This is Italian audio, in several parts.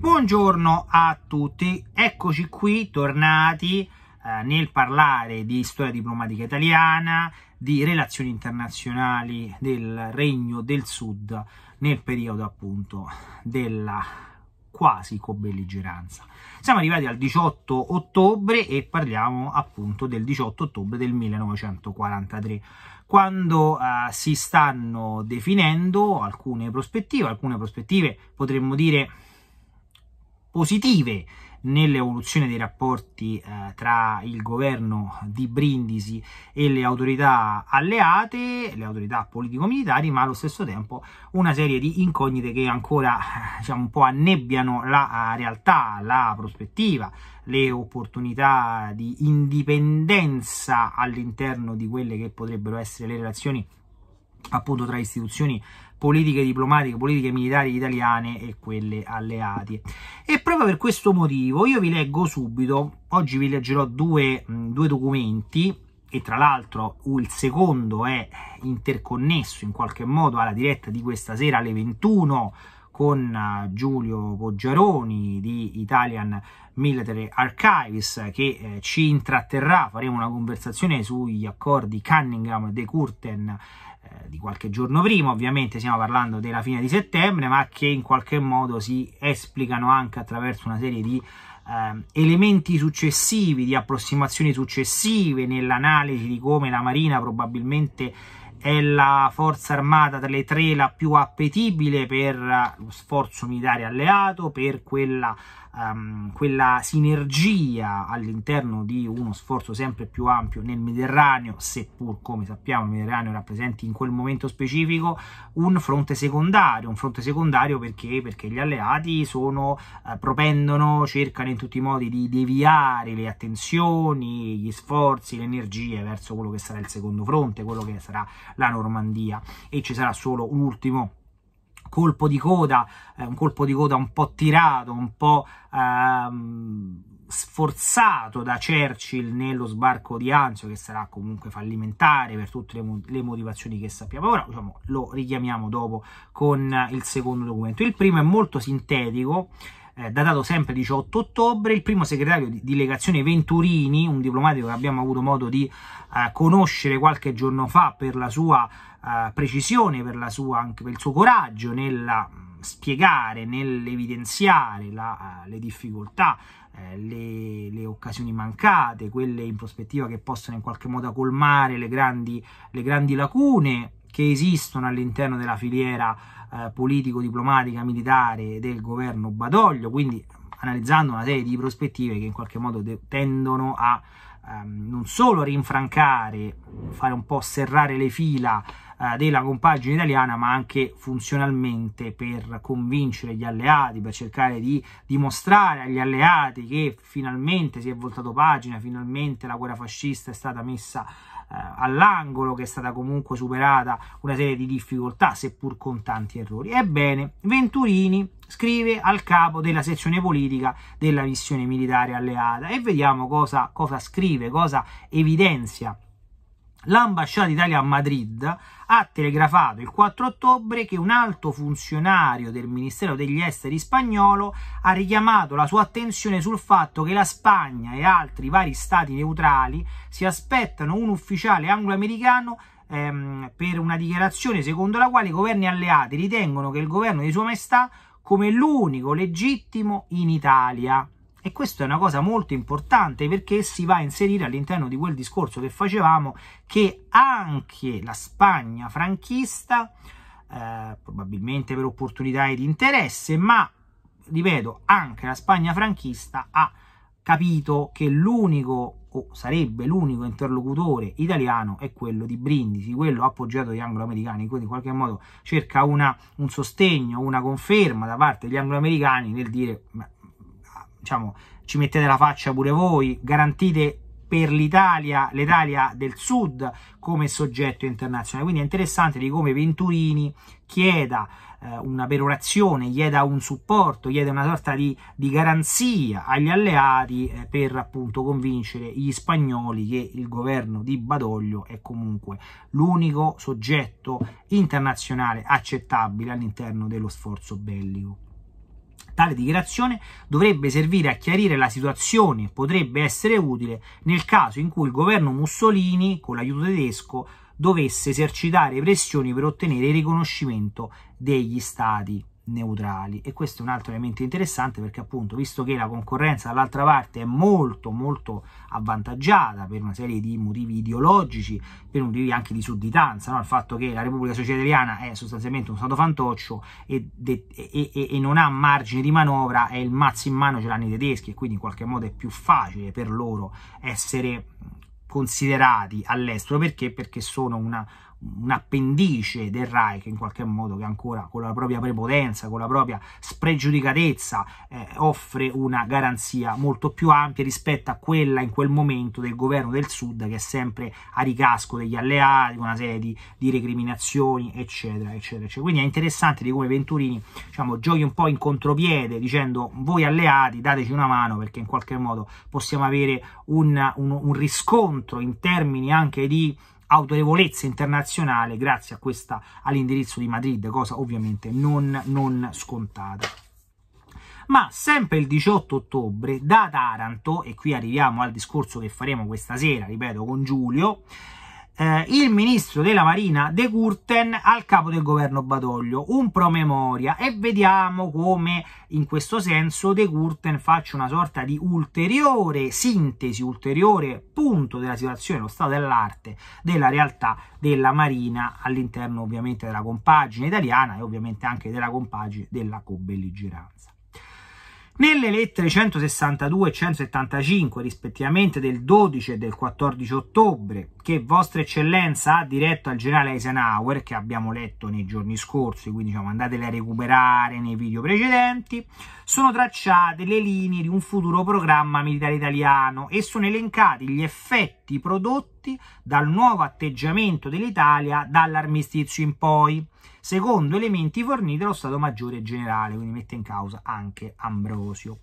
Buongiorno a tutti, eccoci qui tornati eh, nel parlare di storia diplomatica italiana, di relazioni internazionali del Regno del Sud nel periodo appunto della quasi cobelligeranza. Siamo arrivati al 18 ottobre e parliamo appunto del 18 ottobre del 1943, quando eh, si stanno definendo alcune prospettive, alcune prospettive potremmo dire positive nell'evoluzione dei rapporti eh, tra il governo di Brindisi e le autorità alleate, le autorità politico-militari, ma allo stesso tempo una serie di incognite che ancora eh, diciamo, un po' annebbiano la eh, realtà, la prospettiva, le opportunità di indipendenza all'interno di quelle che potrebbero essere le relazioni appunto tra istituzioni politiche diplomatiche, politiche militari italiane e quelle alleate. E proprio per questo motivo io vi leggo subito, oggi vi leggerò due, due documenti, e tra l'altro il secondo è interconnesso in qualche modo alla diretta di questa sera alle 21 con eh, Giulio Poggiaroni di Italian Military Archives che eh, ci intratterrà, faremo una conversazione sugli accordi Cunningham e De Curten eh, di qualche giorno prima, ovviamente stiamo parlando della fine di settembre, ma che in qualche modo si esplicano anche attraverso una serie di eh, elementi successivi, di approssimazioni successive nell'analisi di come la Marina probabilmente è la forza armata tra le tre la più appetibile per eh, lo sforzo militare alleato, per quella, um, quella sinergia all'interno di uno sforzo sempre più ampio nel Mediterraneo, seppur come sappiamo il Mediterraneo rappresenti in quel momento specifico un fronte secondario, un fronte secondario perché, perché gli alleati sono, uh, propendono, cercano in tutti i modi di deviare le attenzioni, gli sforzi, le energie verso quello che sarà il secondo fronte, quello che sarà la Normandia e ci sarà solo un ultimo colpo di coda, eh, un colpo di coda un po' tirato, un po' ehm, sforzato da Churchill nello sbarco di Anzio, che sarà comunque fallimentare per tutte le, le motivazioni che sappiamo. Ora diciamo, lo richiamiamo dopo con il secondo documento. Il primo è molto sintetico eh, datato sempre 18 ottobre, il primo segretario di legazione Venturini, un diplomatico che abbiamo avuto modo di eh, conoscere qualche giorno fa per la sua eh, precisione, per, la sua, anche per il suo coraggio nel spiegare, nell'evidenziare la, eh, le difficoltà, eh, le, le, occasioni mancate, quelle in prospettiva che possono in qualche modo colmare le grandi, le grandi lacune, che esistono all'interno della filiera eh, politico-diplomatica militare del governo Badoglio, quindi analizzando una serie di prospettive che in qualche modo tendono a ehm, non solo rinfrancare, fare un po' serrare le fila eh, della compagine italiana, ma anche funzionalmente per convincere gli alleati, per cercare di dimostrare agli alleati che finalmente si è voltato pagina, finalmente la guerra fascista è stata messa eh, all'angolo, che è stata comunque superata una serie di difficoltà, seppur con tanti errori. Ebbene, Venturini scrive al capo della sezione politica della missione militare alleata e vediamo cosa, cosa scrive, cosa evidenzia L'ambasciata d'Italia a Madrid ha telegrafato il 4 ottobre che un alto funzionario del Ministero degli Esteri spagnolo ha richiamato la sua attenzione sul fatto che la Spagna e altri vari stati neutrali si aspettano un ufficiale angloamericano ehm, per una dichiarazione secondo la quale i governi alleati ritengono che il governo di Sua Maestà come l'unico legittimo in Italia. E questa è una cosa molto importante perché si va a inserire all'interno di quel discorso che facevamo che anche la Spagna franchista, eh, probabilmente per opportunità ed interesse, ma ripeto, anche la Spagna franchista ha capito che l'unico o sarebbe l'unico interlocutore italiano è quello di Brindisi, quello appoggiato dagli angloamericani, quindi in qualche modo cerca una, un sostegno, una conferma da parte degli angloamericani nel dire diciamo, ci mettete la faccia pure voi, garantite per l'Italia, l'Italia del Sud come soggetto internazionale. Quindi è interessante di come Venturini chieda eh, una perorazione, chieda un supporto, chieda una sorta di, di garanzia agli alleati eh, per appunto convincere gli spagnoli che il governo di Badoglio è comunque l'unico soggetto internazionale accettabile all'interno dello sforzo bellico. Tale dichiarazione dovrebbe servire a chiarire la situazione e potrebbe essere utile nel caso in cui il governo Mussolini, con l'aiuto tedesco, dovesse esercitare pressioni per ottenere il riconoscimento degli stati neutrali e questo è un altro elemento interessante perché appunto visto che la concorrenza dall'altra parte è molto molto avvantaggiata per una serie di motivi ideologici per motivi anche di sudditanza no? il fatto che la Repubblica Sociale Italiana è sostanzialmente un stato fantoccio e, e-, e-, e non ha margine di manovra e il mazzo in mano ce l'hanno i tedeschi e quindi in qualche modo è più facile per loro essere considerati all'estero perché? Perché sono una, un appendice del Reich in qualche modo che ancora con la propria prepotenza, con la propria spregiudicatezza eh, offre una garanzia molto più ampia rispetto a quella in quel momento del governo del sud che è sempre a ricasco degli alleati, una serie di, di recriminazioni eccetera eccetera eccetera. Quindi è interessante di come Venturini diciamo, giochi un po' in contropiede dicendo voi alleati dateci una mano perché in qualche modo possiamo avere un, un, un riscontro in termini anche di autorevolezza internazionale grazie a questa, all'indirizzo di Madrid, cosa ovviamente non, non scontata ma sempre il 18 ottobre da Taranto, e qui arriviamo al discorso che faremo questa sera, ripeto, con Giulio, eh, il ministro della Marina De Curten al capo del governo Badoglio, un promemoria e vediamo come in questo senso De Curten faccia una sorta di ulteriore sintesi, ulteriore punto della situazione, lo stato dell'arte, della realtà della Marina all'interno ovviamente della compagine italiana e ovviamente anche della compagine della cobelligeranza. Nelle lettere 162 e 175 rispettivamente del 12 e del 14 ottobre che Vostra Eccellenza ha diretto al generale Eisenhower, che abbiamo letto nei giorni scorsi, quindi diciamo, andatele a recuperare nei video precedenti, sono tracciate le linee di un futuro programma militare italiano e sono elencati gli effetti prodotti dal nuovo atteggiamento dell'Italia dall'armistizio in poi secondo elementi forniti dallo Stato Maggiore Generale, quindi mette in causa anche Ambrosio.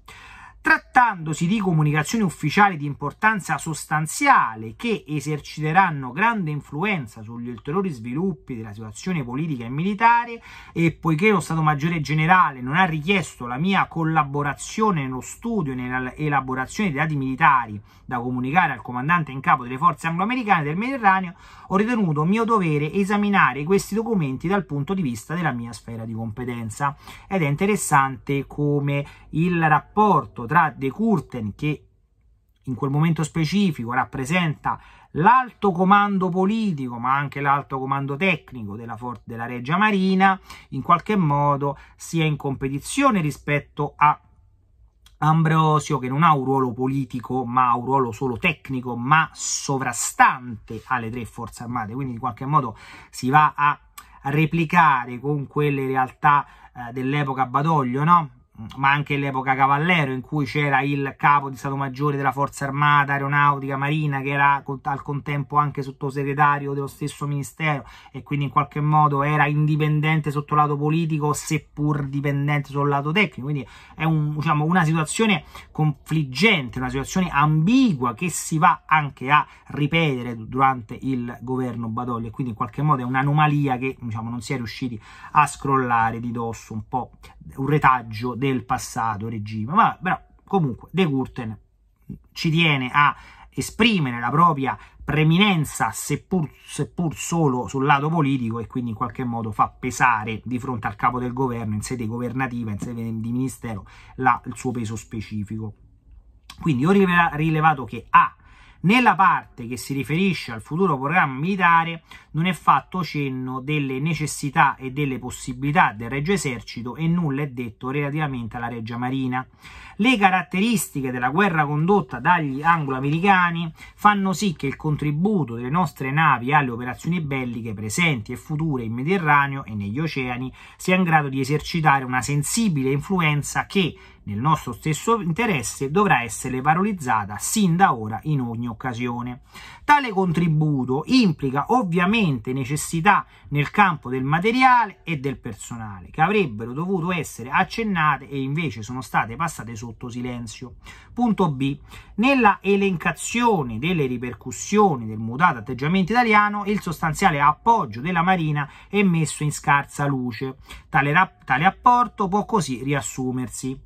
Trattandosi di comunicazioni ufficiali di importanza sostanziale che eserciteranno grande influenza sugli ulteriori sviluppi della situazione politica e militare e poiché lo Stato Maggiore Generale non ha richiesto la mia collaborazione nello studio e nell'elaborazione dei dati militari da comunicare al comandante in capo delle forze angloamericane del Mediterraneo, ho ritenuto mio dovere esaminare questi documenti dal punto di vista della mia sfera di competenza. Ed è interessante come il rapporto tra tra De Curten che in quel momento specifico rappresenta l'alto comando politico, ma anche l'alto comando tecnico della, For- della Regia Marina, in qualche modo sia in competizione rispetto a Ambrosio, che non ha un ruolo politico, ma ha un ruolo solo tecnico, ma sovrastante alle tre forze armate, quindi in qualche modo si va a replicare con quelle realtà eh, dell'epoca Badoglio, no? Mm, ma anche l'epoca Cavallero in cui c'era il capo di Stato Maggiore della Forza Armata, Aeronautica, Marina che era al contempo anche sottosegretario dello stesso ministero e quindi in qualche modo era indipendente sotto lato politico seppur dipendente sul lato tecnico quindi è un, diciamo, una situazione confliggente, una situazione ambigua che si va anche a ripetere durante il governo Badoglio e quindi in qualche modo è un'anomalia che diciamo, non si è riusciti a scrollare di dosso un po' un retaggio del del passato regime, ma però, comunque De Curten ci tiene a esprimere la propria preminenza, seppur, seppur, solo sul lato politico, e quindi in qualche modo fa pesare di fronte al capo del governo, in sede governativa, in sede di ministero, la, il suo peso specifico. Quindi ho rilevato che A, nella parte che si riferisce al futuro programma militare non è fatto cenno delle necessità e delle possibilità del Regio Esercito e nulla è detto relativamente alla Regia Marina. Le caratteristiche della guerra condotta dagli angloamericani fanno sì che il contributo delle nostre navi alle operazioni belliche presenti e future in Mediterraneo e negli oceani sia in grado di esercitare una sensibile influenza che nel nostro stesso interesse, dovrà essere valorizzata sin da ora in ogni occasione. Tale contributo implica ovviamente necessità nel campo del materiale e del personale, che avrebbero dovuto essere accennate e invece sono state passate sotto silenzio. Punto B. Nella elencazione delle ripercussioni del mutato atteggiamento italiano, il sostanziale appoggio della Marina è messo in scarsa luce. Tale, tale apporto può così riassumersi.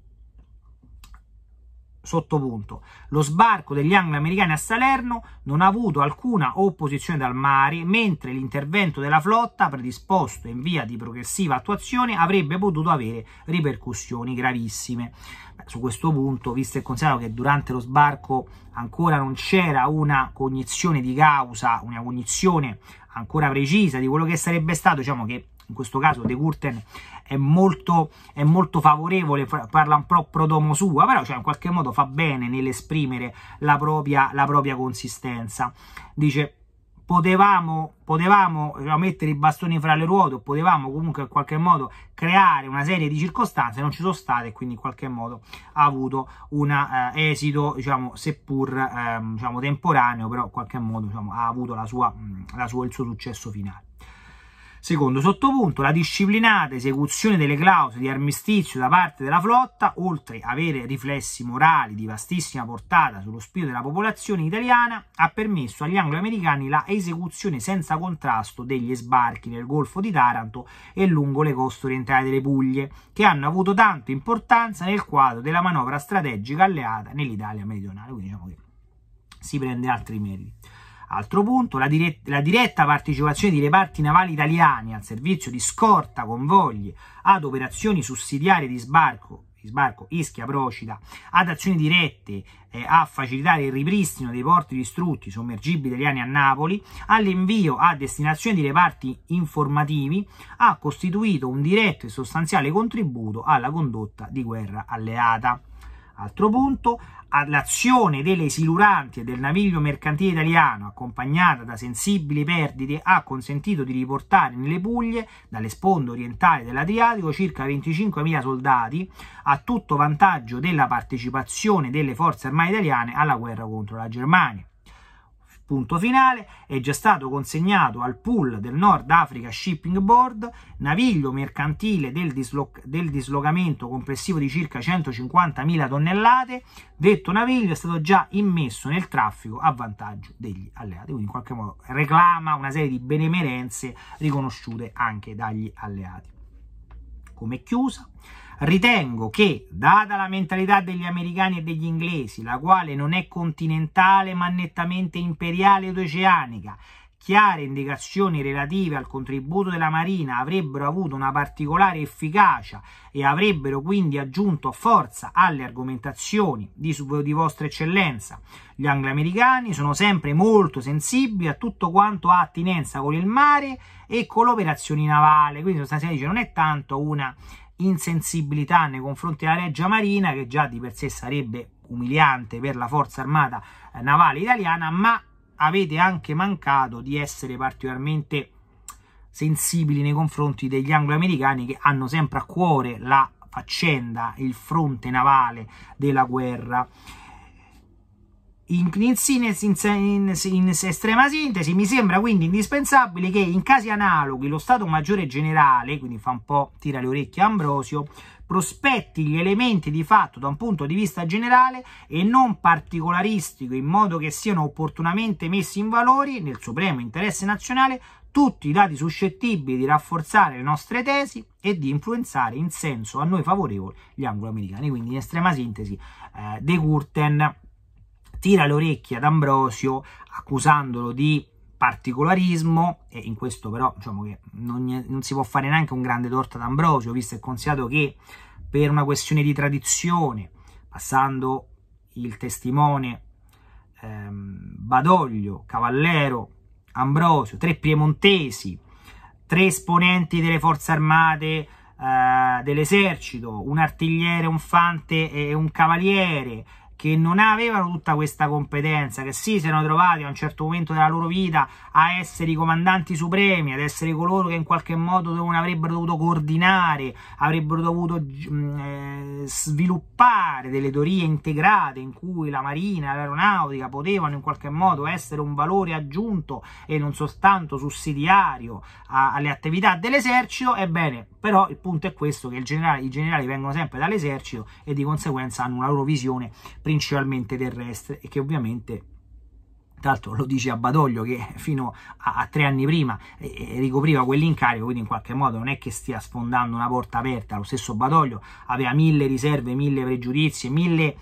Sottopunto. Lo sbarco degli anglo-americani a Salerno non ha avuto alcuna opposizione dal mare, mentre l'intervento della flotta, predisposto in via di progressiva attuazione, avrebbe potuto avere ripercussioni gravissime. Beh, su questo punto, visto e considerato che durante lo sbarco ancora non c'era una cognizione di causa, una cognizione ancora precisa di quello che sarebbe stato, diciamo che in questo caso De Curten è molto, è molto favorevole, parla un po' pro domo sua, però cioè, in qualche modo fa bene nell'esprimere la propria, la propria consistenza. Dice potevamo, potevamo cioè, mettere i bastoni fra le ruote, potevamo comunque in qualche modo creare una serie di circostanze, non ci sono state e quindi in qualche modo ha avuto un eh, esito, diciamo, seppur eh, diciamo, temporaneo, però in qualche modo diciamo, ha avuto la sua, la sua, il suo successo finale. Secondo sottopunto, la disciplinata esecuzione delle clausole di armistizio da parte della flotta, oltre ad avere riflessi morali di vastissima portata sullo spirito della popolazione italiana, ha permesso agli angloamericani la esecuzione senza contrasto degli sbarchi nel Golfo di Taranto e lungo le coste orientali delle Puglie, che hanno avuto tanto importanza nel quadro della manovra strategica alleata nell'Italia meridionale. Quindi diciamo che si prende altri meriti. Altro punto, la, diretta, la diretta partecipazione di reparti navali italiani al servizio di scorta convogli ad operazioni sussidiarie di sbarco di sbarco Ischia Procida ad azioni dirette eh, a facilitare il ripristino dei porti distrutti sommergibili italiani a Napoli all'invio a destinazione di reparti informativi ha costituito un diretto e sostanziale contributo alla condotta di guerra alleata. Altro punto, l'azione delle siluranti e del naviglio mercantile italiano, accompagnata da sensibili perdite, ha consentito di riportare nelle Puglie, dalle sponde orientali dell'Adriatico, circa 25.000 soldati, a tutto vantaggio della partecipazione delle forze armate italiane alla guerra contro la Germania punto finale, è già stato consegnato al pool del Nord Africa Shipping Board, naviglio mercantile del, dislo- del dislocamento complessivo di circa 150.000 tonnellate, detto naviglio è stato già immesso nel traffico a vantaggio degli alleati, quindi in qualche modo reclama una serie di benemerenze riconosciute anche dagli alleati. Come chiusa? Ritengo che, data la mentalità degli americani e degli inglesi, la quale non è continentale ma nettamente imperiale ed oceanica, chiare indicazioni relative al contributo della Marina avrebbero avuto una particolare efficacia e avrebbero quindi aggiunto forza alle argomentazioni di, di vostra eccellenza. Gli angloamericani sono sempre molto sensibili a tutto quanto ha attinenza con il mare e con l'operazione navale, quindi sostanzialmente non è tanto una insensibilità nei confronti della Reggia Marina, che già di per sé sarebbe umiliante per la forza armata eh, navale italiana, ma avete anche mancato di essere particolarmente sensibili nei confronti degli angloamericani che hanno sempre a cuore la faccenda, il fronte navale della guerra. In, in, in, in, estrema sintesi, mi sembra quindi indispensabile che in casi analoghi lo Stato Maggiore Generale, quindi fa un po' tira le orecchie a Ambrosio, prospetti gli elementi di fatto da un punto di vista generale e non particolaristico, in modo che siano opportunamente messi in valori nel supremo interesse nazionale tutti i dati suscettibili di rafforzare le nostre tesi e di influenzare in senso a noi favorevole gli anglo-americani. Quindi, in estrema sintesi, eh, De Curten tira le orecchie ad Ambrosio accusandolo di particolarismo e in questo però diciamo che non, non si può fare neanche un grande torto ad Ambrosio visto e considerato che per una questione di tradizione passando il testimone ehm, Badoglio, Cavallero, Ambrosio, tre piemontesi, tre esponenti delle forze armate eh, dell'esercito, un artigliere, un fante e un cavaliere, che non avevano tutta questa competenza, che sì, si erano trovati a un certo momento della loro vita a essere i comandanti supremi, ad essere coloro che in qualche modo non avrebbero dovuto coordinare, avrebbero dovuto mh, mm, eh, sviluppare delle teorie integrate in cui la marina, l'aeronautica potevano in qualche modo essere un valore aggiunto e non soltanto sussidiario a, alle attività dell'esercito, ebbene, però il punto è questo che generale, i generali vengono sempre dall'esercito e di conseguenza hanno una loro visione privata principalmente terrestre e che ovviamente tra l'altro lo dice Abbadoglio che fino a, a tre anni prima eh, eh, ricopriva quell'incarico, quindi in qualche modo non è che stia sfondando una porta aperta, lo stesso Abbadoglio aveva mille riserve, mille pregiudizi, mille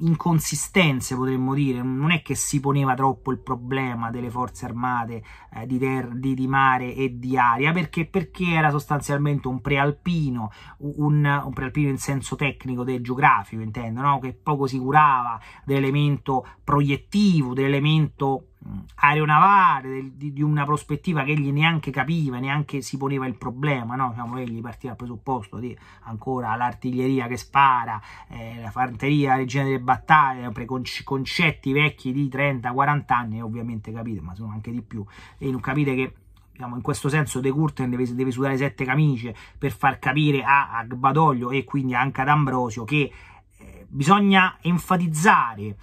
inconsistenze, potremmo dire. Non è che si poneva troppo il problema delle forze armate eh, di, ter- di, di, mare e di aria, perché, perché era sostanzialmente un prealpino, un, un, prealpino in senso tecnico del geografico, intendo, no? che poco si curava dell'elemento proiettivo, dell'elemento aeronavale, di, di, una prospettiva che egli neanche capiva, neanche si poneva il problema, no? diciamo, egli partiva dal presupposto di ancora l'artiglieria che spara, eh, la fanteria la regina delle battaglie, preconcetti concetti vecchi di 30-40 anni, ovviamente capite, ma sono anche di più, e non capite che diciamo, in questo senso De Curten deve, deve, sudare sette camicie per far capire a, a Badoglio e quindi anche ad Ambrosio che eh, bisogna enfatizzare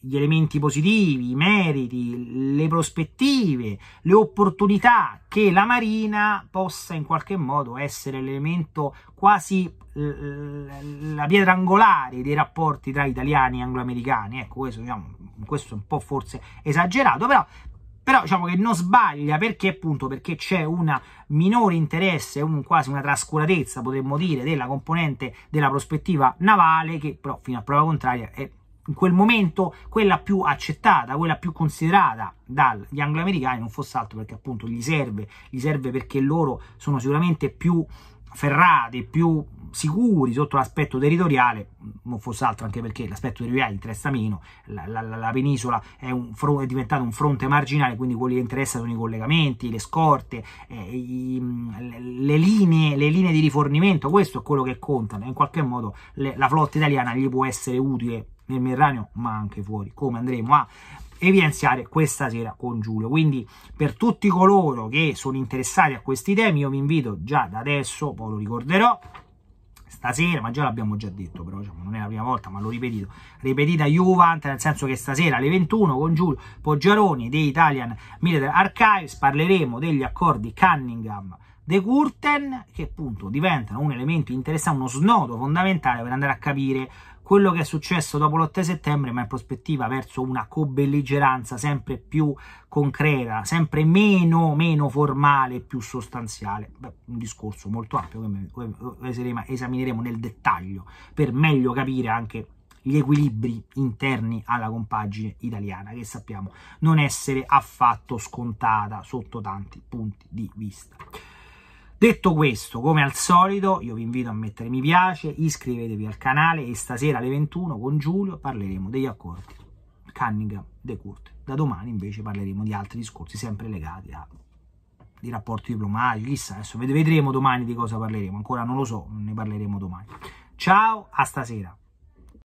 gli elementi positivi, i meriti, le prospettive, le opportunità che la Marina possa in qualche modo essere l'elemento quasi la pietra angolare dei rapporti tra italiani e angloamericani. Ecco, questo, diciamo, questo è un po' forse esagerato, però però diciamo che non sbaglia perché appunto perché c'è un minore interesse, un, quasi una trascuratezza potremmo dire della componente della prospettiva navale che però fino a prova contraria è in quel momento quella più accettata, quella più considerata dagli angloamericani, non fosse altro perché appunto gli serve, gli serve perché loro sono sicuramente più ferrati, più sicuri sotto l'aspetto territoriale, mm, non fosse altro anche perché l'aspetto territoriale interessa meno, la, la, la penisola è, un, è, diventata un fronte marginale, quindi quelli che interessano sono i collegamenti, le scorte, eh, i, mm, le, linee, le, linee, di rifornimento, questo è quello che conta, in qualche modo le, la flotta italiana gli può essere utile nel Mediterraneo, ma anche fuori, come andremo a evidenziare questa sera con Giulio. Quindi per tutti coloro che sono interessati a questi temi io vi invito già da adesso, poi lo ricorderò, stasera, ma già l'abbiamo già detto però, diciamo, non è la prima volta, ma l'ho ripetuto, ripetita Juventus, nel senso che stasera alle 21 con Giulio Poggiaroni di Italian Military Archives parleremo degli accordi Cunningham De Curten, che appunto diventano un elemento interessante, uno snodo fondamentale per andare a capire quello che è successo dopo l'8 settembre, ma in prospettiva verso una cobelligeranza sempre più concreta, sempre meno, meno formale, più sostanziale. Beh, un discorso molto ampio che esamineremo nel dettaglio per meglio capire anche gli equilibri interni alla compagine italiana, che sappiamo non essere affatto scontata sotto tanti punti di vista. Detto questo, come al solito, io vi invito a mettere mi piace, iscrivetevi al canale e stasera alle 21 con Giulio parleremo degli accordi Cunningham De Curte. Da domani invece parleremo di altri discorsi sempre legati a di rapporti diplomatici, chissà, adesso vedremo domani di cosa parleremo, ancora non lo so, ne parleremo domani. Ciao, a stasera.